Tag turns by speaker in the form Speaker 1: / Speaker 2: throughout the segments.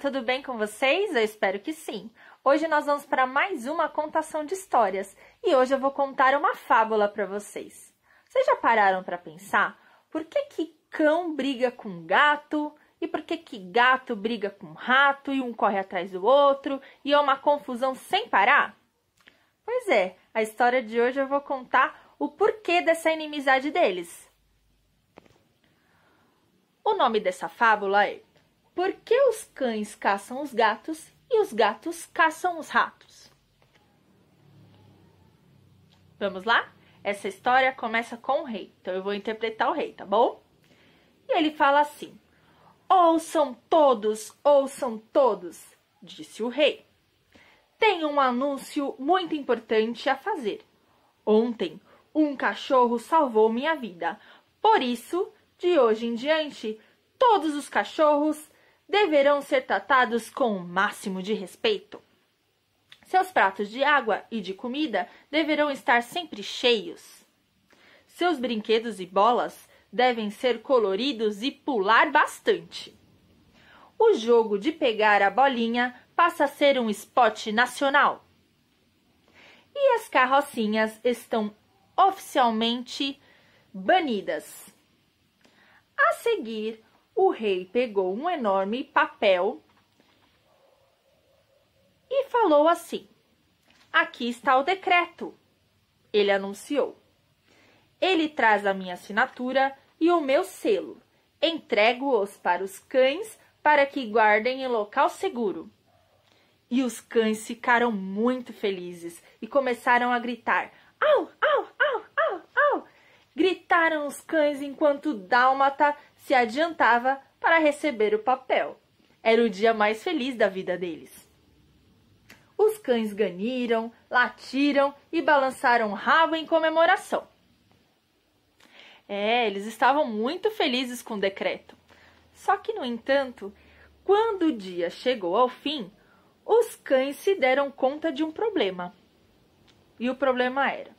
Speaker 1: tudo bem com vocês? Eu espero que sim. Hoje nós vamos para mais uma contação de histórias e hoje eu vou contar uma fábula para vocês. Vocês já pararam para pensar por que, que cão briga com gato e por que, que gato briga com rato e um corre atrás do outro e é uma confusão sem parar? Pois é, a história de hoje eu vou contar o porquê dessa inimizade deles. O nome dessa fábula é por que os cães caçam os gatos e os gatos caçam os ratos? Vamos lá? Essa história começa com o rei, então eu vou interpretar o rei, tá bom? E ele fala assim: Ouçam todos, ouçam todos, disse o rei. Tenho um anúncio muito importante a fazer. Ontem, um cachorro salvou minha vida. Por isso, de hoje em diante, todos os cachorros deverão ser tratados com o máximo de respeito. Seus pratos de água e de comida deverão estar sempre cheios. Seus brinquedos e bolas devem ser coloridos e pular bastante. O jogo de pegar a bolinha passa a ser um esporte nacional. E as carrocinhas estão oficialmente banidas. A seguir, o rei pegou um enorme papel e falou assim: Aqui está o decreto. Ele anunciou. Ele traz a minha assinatura e o meu selo. Entrego-os para os cães para que guardem em local seguro. E os cães ficaram muito felizes e começaram a gritar: Au, au, au, au, au! Gritaram os cães enquanto Dálmata se adiantava para receber o papel. Era o dia mais feliz da vida deles. Os cães ganiram, latiram e balançaram rabo em comemoração. É, eles estavam muito felizes com o decreto. Só que, no entanto, quando o dia chegou ao fim, os cães se deram conta de um problema. E o problema era: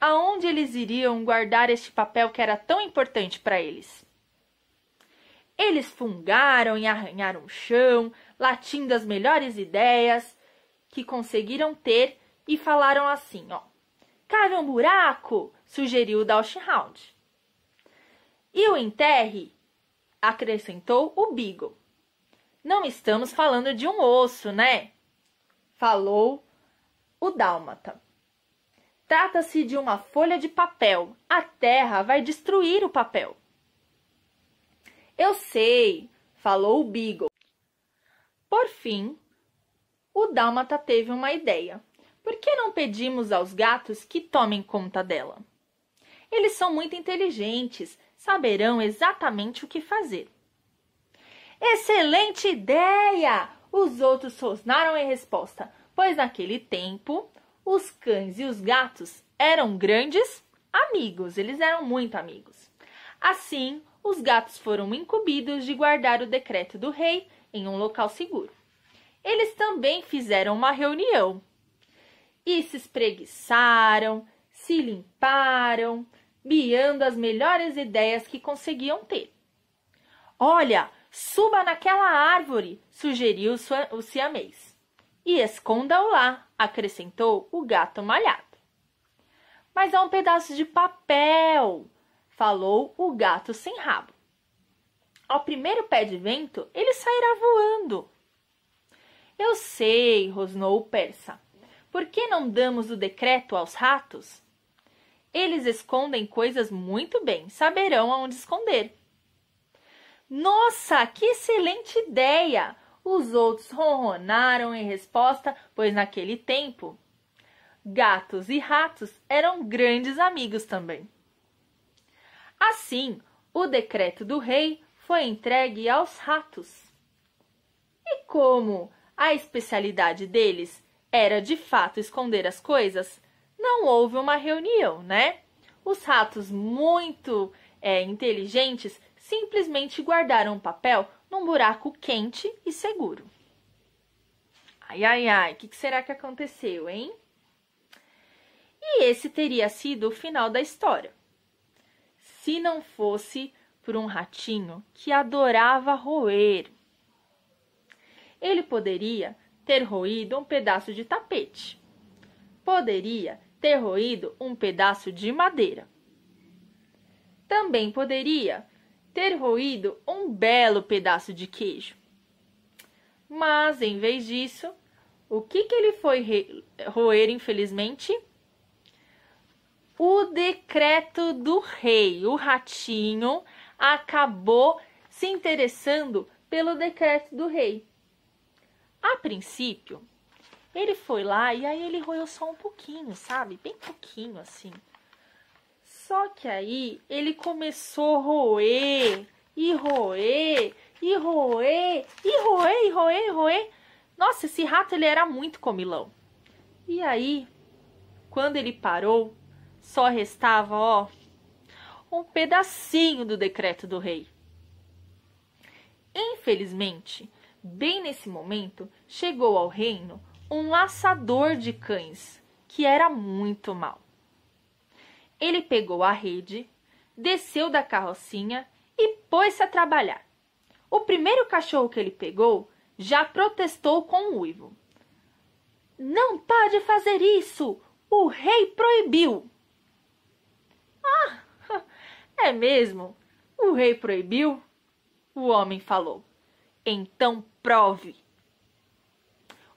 Speaker 1: aonde eles iriam guardar este papel que era tão importante para eles? Eles fungaram e arranharam o chão, latindo as melhores ideias que conseguiram ter e falaram assim, ó. Cave um buraco, sugeriu o Dalshinhound. E o enterre, acrescentou o Beagle. Não estamos falando de um osso, né? Falou o Dálmata. Trata-se de uma folha de papel. A terra vai destruir o papel. Eu sei, falou o Beagle. Por fim, o Dálmata teve uma ideia. Por que não pedimos aos gatos que tomem conta dela? Eles são muito inteligentes, saberão exatamente o que fazer. Excelente ideia! Os outros rosnaram em resposta, pois naquele tempo os cães e os gatos eram grandes amigos, eles eram muito amigos. Assim, os gatos foram incumbidos de guardar o decreto do rei em um local seguro. Eles também fizeram uma reunião e se espreguiçaram, se limparam, biando as melhores ideias que conseguiam ter. Olha, suba naquela árvore, sugeriu o siamês. E esconda-o lá, acrescentou o gato malhado. Mas há um pedaço de papel, falou o gato sem rabo. Ao primeiro pé de vento, ele sairá voando. Eu sei, rosnou o persa. Por que não damos o decreto aos ratos? Eles escondem coisas muito bem, saberão aonde esconder. Nossa, que excelente ideia! Os outros ronronaram em resposta, pois naquele tempo gatos e ratos eram grandes amigos também. Assim, o decreto do rei foi entregue aos ratos. E como a especialidade deles era de fato esconder as coisas, não houve uma reunião, né? Os ratos muito é, inteligentes simplesmente guardaram o papel num buraco quente e seguro. Ai, ai, ai, o que, que será que aconteceu, hein? E esse teria sido o final da história se não fosse por um ratinho que adorava roer. Ele poderia ter roído um pedaço de tapete. Poderia ter roído um pedaço de madeira. Também poderia ter roído um belo pedaço de queijo. Mas, em vez disso, o que, que ele foi roer, infelizmente? o decreto do rei. O ratinho acabou se interessando pelo decreto do rei. A princípio, ele foi lá e aí ele roeu só um pouquinho, sabe? Bem pouquinho assim. Só que aí ele começou a roer e roer e roer e roer e roer e roer. Nossa, esse rato ele era muito comilão. E aí, quando ele parou, só restava, ó, um pedacinho do decreto do rei. Infelizmente, bem nesse momento, chegou ao reino um laçador de cães, que era muito mau. Ele pegou a rede, desceu da carrocinha e pôs-se a trabalhar. O primeiro cachorro que ele pegou já protestou com o um uivo. Não pode fazer isso! O rei proibiu! Ah, é mesmo? O rei proibiu? O homem falou. Então prove.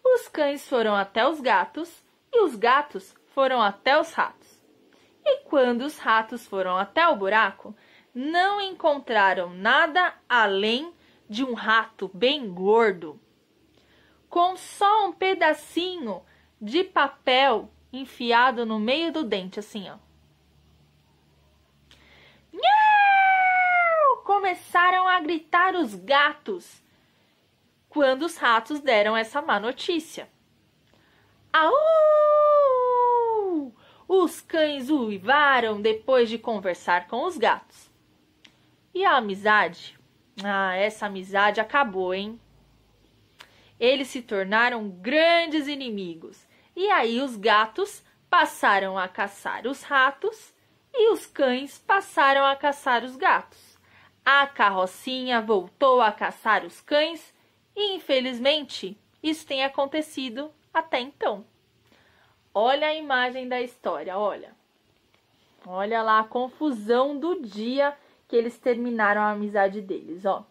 Speaker 1: Os cães foram até os gatos e os gatos foram até os ratos. E quando os ratos foram até o buraco, não encontraram nada além de um rato bem gordo, com só um pedacinho de papel enfiado no meio do dente, assim, ó. começaram a gritar os gatos quando os ratos deram essa má notícia. Aú! Os cães uivaram depois de conversar com os gatos. E a amizade? Ah, essa amizade acabou, hein? Eles se tornaram grandes inimigos. E aí os gatos passaram a caçar os ratos e os cães passaram a caçar os gatos. A carrocinha voltou a caçar os cães e, infelizmente, isso tem acontecido até então. Olha a imagem da história, olha. Olha lá a confusão do dia que eles terminaram a amizade deles, ó.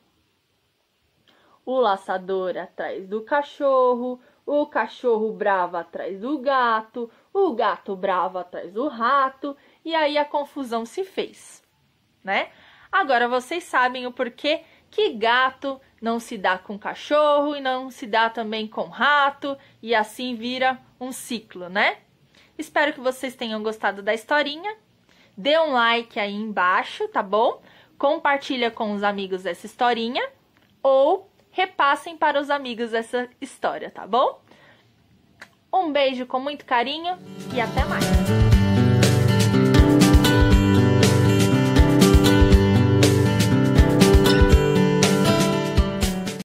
Speaker 1: O laçador atrás do cachorro, o cachorro bravo atrás do gato, o gato bravo atrás do rato, e aí a confusão se fez, né? Agora vocês sabem o porquê que gato não se dá com cachorro e não se dá também com rato e assim vira um ciclo, né? Espero que vocês tenham gostado da historinha. Dê um like aí embaixo, tá bom? Compartilha com os amigos essa historinha ou repassem para os amigos essa história, tá bom? Um beijo com muito carinho e até mais.